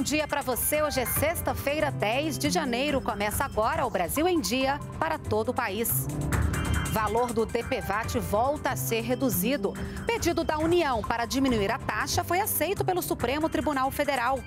bom dia para você. Hoje é sexta-feira, 10 de janeiro. Começa agora o Brasil em Dia para todo o país. Valor do DPVAT volta a ser reduzido. Pedido da União para diminuir a taxa foi aceito pelo Supremo Tribunal Federal.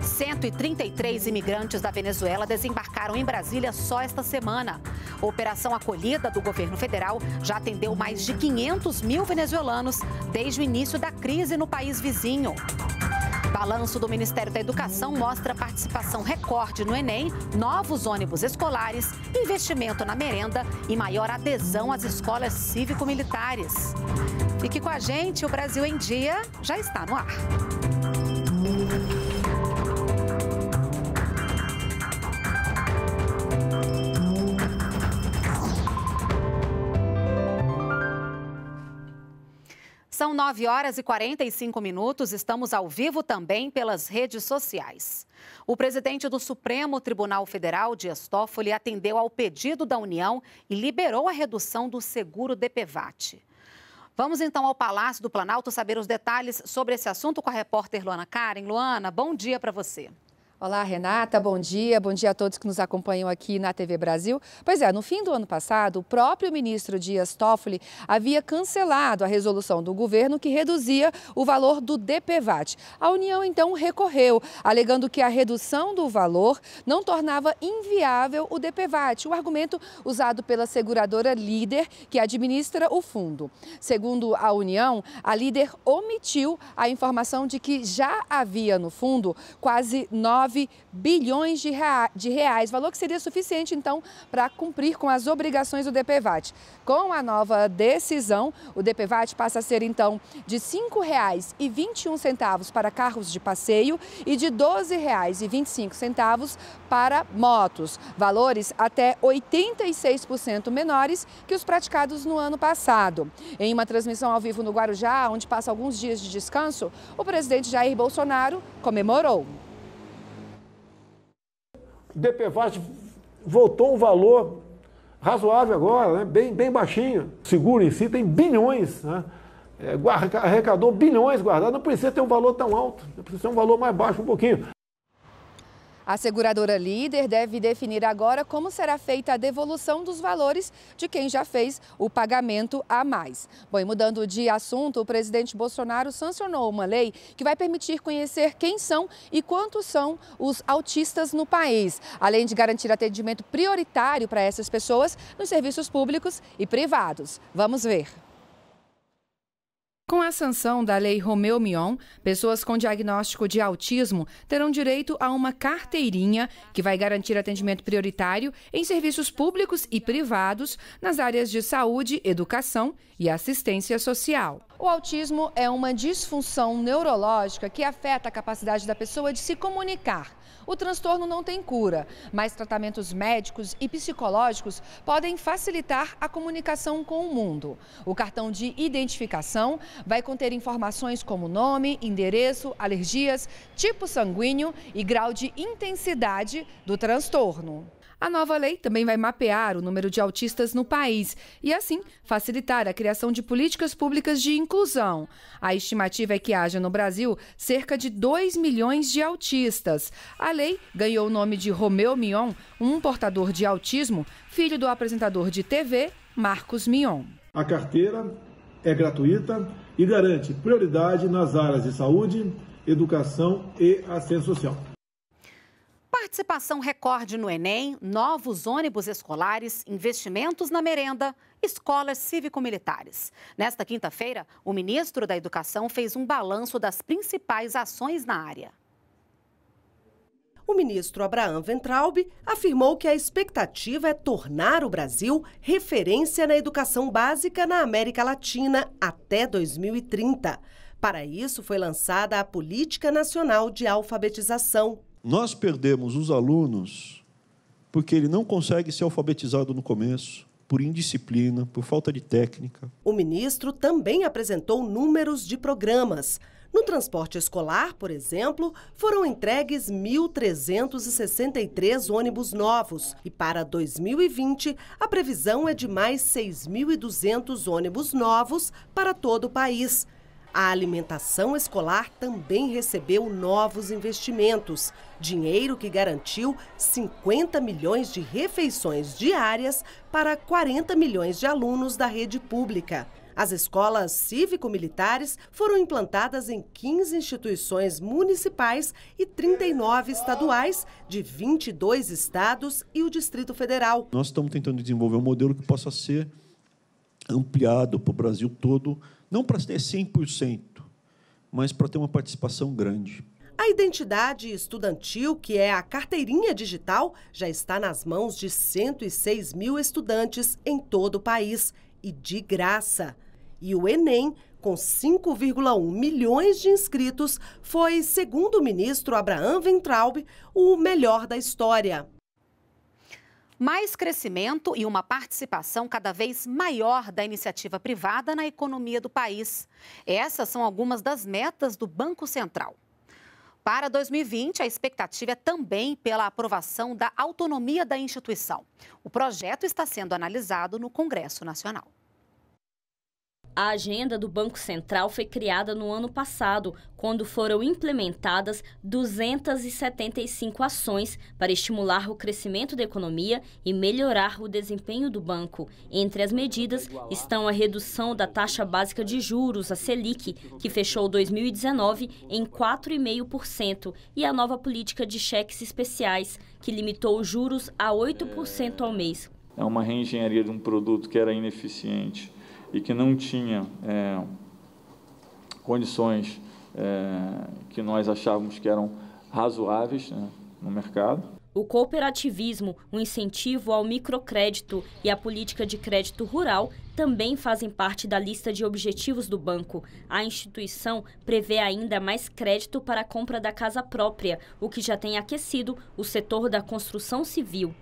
133 imigrantes da Venezuela desembarcaram em Brasília só esta semana. operação acolhida do governo federal já atendeu mais de 500 mil venezuelanos desde o início da crise no país vizinho. Balanço do Ministério da Educação mostra participação recorde no Enem, novos ônibus escolares, investimento na merenda e maior adesão às escolas cívico-militares. Fique com a gente, o Brasil em Dia já está no ar. São 9 horas e 45 minutos. Estamos ao vivo também pelas redes sociais. O presidente do Supremo Tribunal Federal, Dias Toffoli, atendeu ao pedido da União e liberou a redução do seguro DPVAT. Vamos então ao Palácio do Planalto saber os detalhes sobre esse assunto com a repórter Luana Karen. Luana, bom dia para você. Olá, Renata, bom dia. Bom dia a todos que nos acompanham aqui na TV Brasil. Pois é, no fim do ano passado, o próprio ministro Dias Toffoli havia cancelado a resolução do governo que reduzia o valor do DPVAT. A União então recorreu, alegando que a redução do valor não tornava inviável o DPVAT, o argumento usado pela seguradora líder que administra o fundo. Segundo a União, a líder omitiu a informação de que já havia no fundo quase 9 9 bilhões de, de reais, valor que seria suficiente, então, para cumprir com as obrigações do DPVAT. Com a nova decisão, o DPVAT passa a ser, então, de R$ 5,21 para carros de passeio e de R$ 12,25 para motos, valores até 86% menores que os praticados no ano passado. Em uma transmissão ao vivo no Guarujá, onde passa alguns dias de descanso, o presidente Jair Bolsonaro comemorou. DPVAT voltou um valor razoável agora, né? bem, bem baixinho. O seguro em si tem bilhões, né? É, arrecadou bilhões guardados, não precisa ter um valor tão alto, precisa ter um valor mais baixo um pouquinho. A seguradora líder deve definir agora como será feita a devolução dos valores de quem já fez o pagamento a mais. Bom, e mudando de assunto, o presidente Bolsonaro sancionou uma lei que vai permitir conhecer quem são e quantos são os autistas no país, além de garantir atendimento prioritário para essas pessoas nos serviços públicos e privados. Vamos ver. Com a sanção da Lei Romeu Mion, pessoas com diagnóstico de autismo terão direito a uma carteirinha que vai garantir atendimento prioritário em serviços públicos e privados nas áreas de saúde, educação e assistência social. O autismo é uma disfunção neurológica que afeta a capacidade da pessoa de se comunicar. O transtorno não tem cura, mas tratamentos médicos e psicológicos podem facilitar a comunicação com o mundo. O cartão de identificação vai conter informações como nome, endereço, alergias, tipo sanguíneo e grau de intensidade do transtorno. A nova lei também vai mapear o número de autistas no país e, assim, facilitar a criação de políticas públicas de inclusão. A estimativa é que haja no Brasil cerca de 2 milhões de autistas. A lei ganhou o nome de Romeu Mion, um portador de autismo, filho do apresentador de TV, Marcos Mion. A carteira é gratuita e garante prioridade nas áreas de saúde, educação e assistência social. Participação recorde no Enem, novos ônibus escolares, investimentos na merenda, escolas cívico-militares. Nesta quinta-feira, o ministro da Educação fez um balanço das principais ações na área o ministro Abraham Ventraub afirmou que a expectativa é tornar o Brasil referência na educação básica na América Latina até 2030. Para isso, foi lançada a Política Nacional de Alfabetização. Nós perdemos os alunos porque ele não consegue ser alfabetizado no começo por indisciplina, por falta de técnica. O ministro também apresentou números de programas. No transporte escolar, por exemplo, foram entregues 1.363 ônibus novos e para 2020 a previsão é de mais 6.200 ônibus novos para todo o país. A alimentação escolar também recebeu novos investimentos, dinheiro que garantiu 50 milhões de refeições diárias para 40 milhões de alunos da rede pública. As escolas cívico-militares foram implantadas em 15 instituições municipais e 39 estaduais de 22 estados e o Distrito Federal. Nós estamos tentando desenvolver um modelo que possa ser ampliado para o Brasil todo, não para ser 100%, mas para ter uma participação grande. A identidade estudantil, que é a carteirinha digital, já está nas mãos de 106 mil estudantes em todo o país e de graça. E o Enem, com 5,1 milhões de inscritos, foi, segundo o ministro Abraham Ventraub, o melhor da história. Mais crescimento e uma participação cada vez maior da iniciativa privada na economia do país. Essas são algumas das metas do Banco Central. Para 2020, a expectativa é também pela aprovação da autonomia da instituição. O projeto está sendo analisado no Congresso Nacional. A agenda do Banco Central foi criada no ano passado, quando foram implementadas 275 ações para estimular o crescimento da economia e melhorar o desempenho do banco. Entre as medidas estão a redução da taxa básica de juros, a Selic, que fechou 2019 em 4,5%, e a nova política de cheques especiais, que limitou os juros a 8% ao mês. É uma reengenharia de um produto que era ineficiente e que não tinha é, condições é, que nós achávamos que eram razoáveis né, no mercado. O cooperativismo, o incentivo ao microcrédito e a política de crédito rural também fazem parte da lista de objetivos do banco. A instituição prevê ainda mais crédito para a compra da casa própria, o que já tem aquecido o setor da construção civil.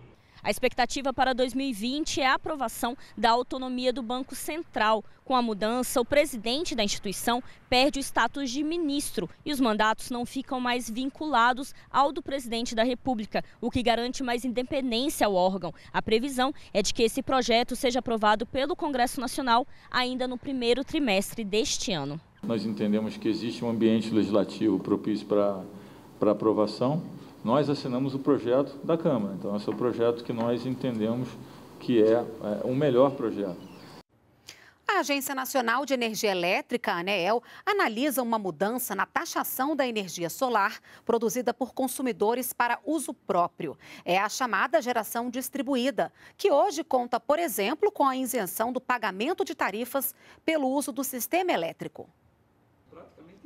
A expectativa para 2020 é a aprovação da autonomia do Banco Central. Com a mudança, o presidente da instituição perde o status de ministro e os mandatos não ficam mais vinculados ao do presidente da República, o que garante mais independência ao órgão. A previsão é de que esse projeto seja aprovado pelo Congresso Nacional ainda no primeiro trimestre deste ano. Nós entendemos que existe um ambiente legislativo propício para, para aprovação nós assinamos o projeto da Câmara. Então, esse é o projeto que nós entendemos que é, é o melhor projeto. A Agência Nacional de Energia Elétrica, ANEEL, analisa uma mudança na taxação da energia solar produzida por consumidores para uso próprio. É a chamada geração distribuída, que hoje conta, por exemplo, com a isenção do pagamento de tarifas pelo uso do sistema elétrico.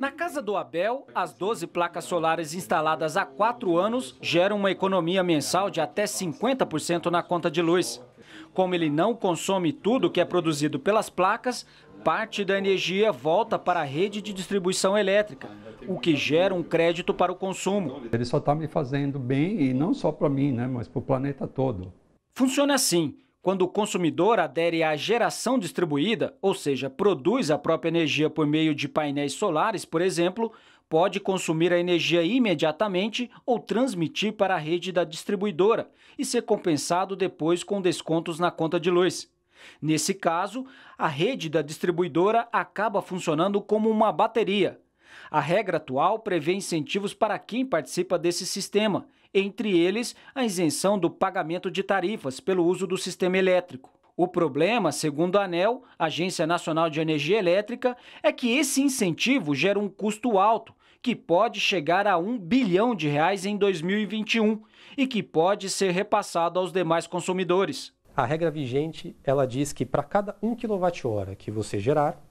Na casa do Abel, as 12 placas solares instaladas há quatro anos geram uma economia mensal de até 50% na conta de luz. Como ele não consome tudo que é produzido pelas placas, parte da energia volta para a rede de distribuição elétrica, o que gera um crédito para o consumo. Ele só está me fazendo bem, e não só para mim, né, mas para o planeta todo. Funciona assim. Quando o consumidor adere à geração distribuída, ou seja, produz a própria energia por meio de painéis solares, por exemplo, pode consumir a energia imediatamente ou transmitir para a rede da distribuidora e ser compensado depois com descontos na conta de luz. Nesse caso, a rede da distribuidora acaba funcionando como uma bateria. A regra atual prevê incentivos para quem participa desse sistema entre eles a isenção do pagamento de tarifas pelo uso do sistema elétrico. O problema, segundo a ANEL, Agência Nacional de Energia Elétrica, é que esse incentivo gera um custo alto, que pode chegar a 1 bilhão de reais em 2021 e que pode ser repassado aos demais consumidores. A regra vigente, ela diz que para cada 1 kWh que você gerar,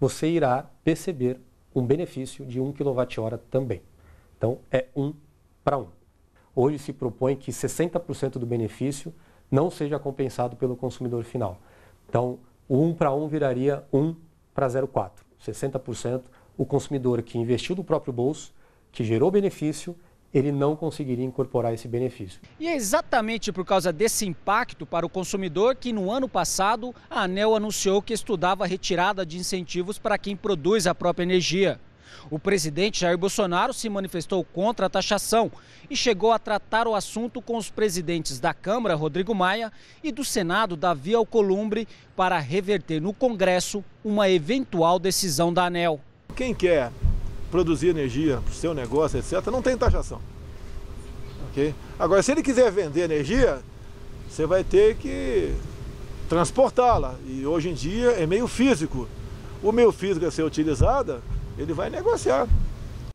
você irá perceber um benefício de 1 kWh também. Então é 1 para 1 hoje se propõe que 60% do benefício não seja compensado pelo consumidor final. Então, o 1 para 1 viraria 1 para 0,4. 60% o consumidor que investiu do próprio bolso, que gerou benefício, ele não conseguiria incorporar esse benefício. E é exatamente por causa desse impacto para o consumidor que no ano passado a ANEL anunciou que estudava a retirada de incentivos para quem produz a própria energia. O presidente Jair Bolsonaro se manifestou contra a taxação e chegou a tratar o assunto com os presidentes da Câmara, Rodrigo Maia, e do Senado, Davi Alcolumbre, para reverter no Congresso uma eventual decisão da ANEL. Quem quer produzir energia para o seu negócio, etc., não tem taxação. Okay? Agora, se ele quiser vender energia, você vai ter que transportá-la. E hoje em dia é meio físico. O meio físico a ser utilizada ele vai negociar.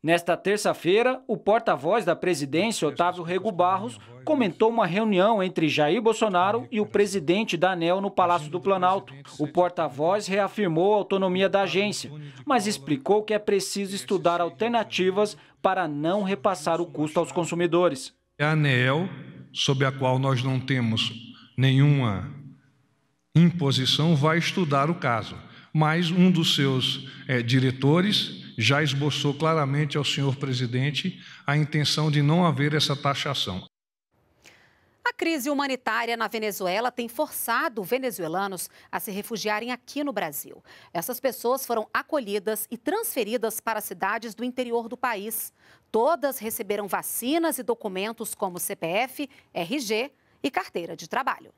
Nesta terça-feira, o porta-voz da presidência, Otávio Rego Barros, comentou uma reunião entre Jair Bolsonaro e o presidente da ANEL no Palácio do Planalto. O porta-voz reafirmou a autonomia da agência, mas explicou que é preciso estudar alternativas para não repassar o custo aos consumidores. A ANEL, sobre a qual nós não temos nenhuma imposição, vai estudar o caso mas um dos seus é, diretores já esboçou claramente ao senhor presidente a intenção de não haver essa taxação. A crise humanitária na Venezuela tem forçado venezuelanos a se refugiarem aqui no Brasil. Essas pessoas foram acolhidas e transferidas para cidades do interior do país. Todas receberam vacinas e documentos como CPF, RG e carteira de trabalho.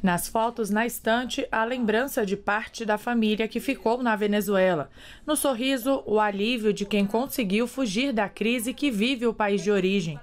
Nas fotos na estante, a lembrança de parte da família que ficou na Venezuela. No sorriso, o alívio de quem conseguiu fugir da crise que vive o país de origem.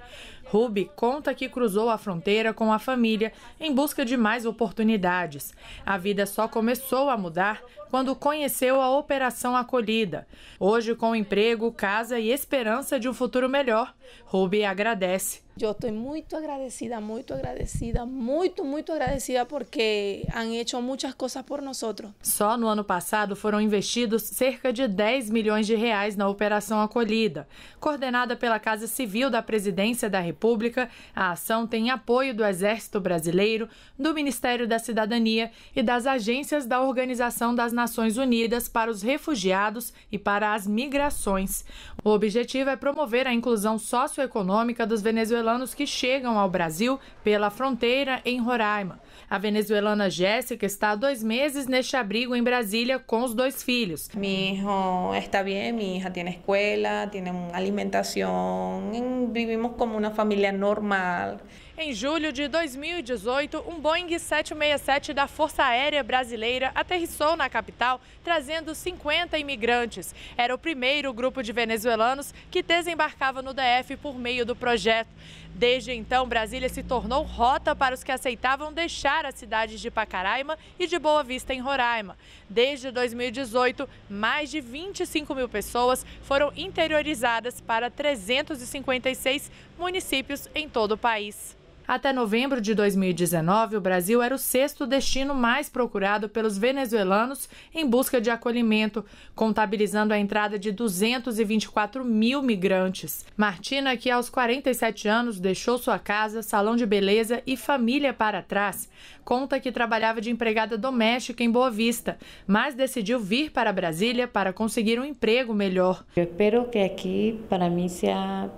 Rubi conta que cruzou a fronteira com a família em busca de mais oportunidades. A vida só começou a mudar quando conheceu a Operação Acolhida. Hoje, com emprego, casa e esperança de um futuro melhor, Rubi agradece Yo estoy muito agradecida, muito agradecida, muito, muito agradecida porque han hecho muchas cosas por nosotros. Só no ano passado foram investidos cerca de 10 milhões de reais na Operação Acolhida. Coordenada pela Casa Civil da Presidência da República, a ação tem apoio do Exército Brasileiro, do Ministério da Cidadania e das agências da Organização das Nações Unidas para os Refugiados e para as Migrações. O objetivo é promover a inclusão socioeconômica dos venezuelanos venezuelanos que chegam ao Brasil pela fronteira em Roraima. A venezuelana Jéssica está há dois meses neste abrigo em Brasília com os dois filhos. Meu filho está bem, minha filha tem escola, tem alimentação, vivemos como uma família normal. Em julho de 2018, um Boeing 767 da Força Aérea Brasileira aterrissou na capital, trazendo 50 imigrantes. Era o primeiro grupo de venezuelanos que desembarcava no DF por meio do projeto. Desde então, Brasília se tornou rota para os que aceitavam deixar as cidades de Pacaraima e de Boa Vista, em Roraima. Desde 2018, mais de 25 mil pessoas foram interiorizadas para 356 municípios em todo o país. Até novembro de 2019, o Brasil era o sexto destino mais procurado pelos venezuelanos em busca de acolhimento, contabilizando a entrada de 224 mil migrantes. Martina, que aos 47 anos deixou sua casa, salão de beleza e família para trás, conta que trabalhava de empregada doméstica em Boa Vista, mas decidiu vir para Brasília para conseguir um emprego melhor. Eu espero que aqui para mim seja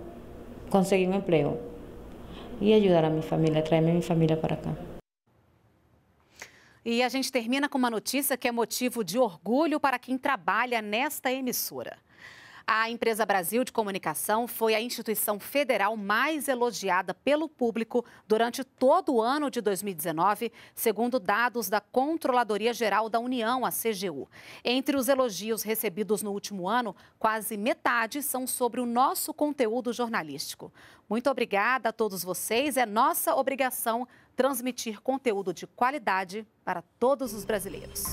conseguir um emprego e ajudar a minha família, trazer minha família para cá. E a gente termina com uma notícia que é motivo de orgulho para quem trabalha nesta emissora. A Empresa Brasil de Comunicação foi a instituição federal mais elogiada pelo público durante todo o ano de 2019, segundo dados da Controladoria Geral da União, a CGU. Entre os elogios recebidos no último ano, quase metade são sobre o nosso conteúdo jornalístico. Muito obrigada a todos vocês. É nossa obrigação transmitir conteúdo de qualidade para todos os brasileiros.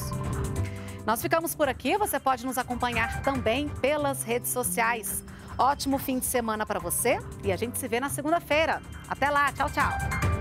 Nós ficamos por aqui, você pode nos acompanhar também pelas redes sociais. Ótimo fim de semana para você e a gente se vê na segunda-feira. Até lá, tchau, tchau.